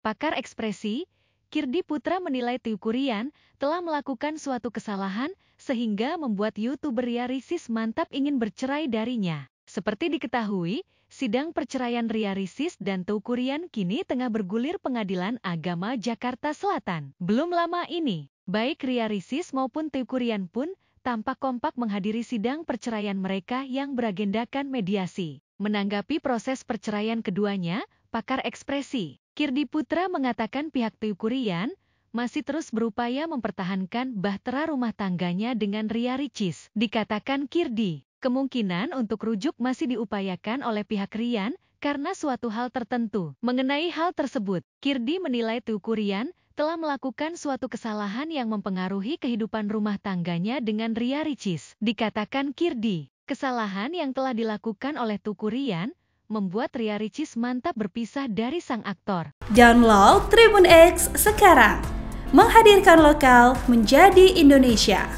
Pakar ekspresi, Kirdi Putra menilai Tiukurian telah melakukan suatu kesalahan sehingga membuat youtuber Ria Risis mantap ingin bercerai darinya. Seperti diketahui, sidang perceraian Ria Risis dan Tiukurian kini tengah bergulir pengadilan agama Jakarta Selatan. Belum lama ini, baik Ria Risis maupun Tiukurian pun tampak kompak menghadiri sidang perceraian mereka yang beragendakan mediasi. Menanggapi proses perceraian keduanya, pakar ekspresi, Kirdi Putra mengatakan pihak Tukurian masih terus berupaya mempertahankan bahtera rumah tangganya dengan Ria Ricis. Dikatakan Kirdi, kemungkinan untuk rujuk masih diupayakan oleh pihak Rian karena suatu hal tertentu. Mengenai hal tersebut, Kirdi menilai Tukurian telah melakukan suatu kesalahan yang mempengaruhi kehidupan rumah tangganya dengan Ria Ricis. Dikatakan Kirdi, kesalahan yang telah dilakukan oleh Tukurian membuat Ria Ricis mantap berpisah dari sang aktor. Download Tribun X sekarang, menghadirkan lokal menjadi Indonesia.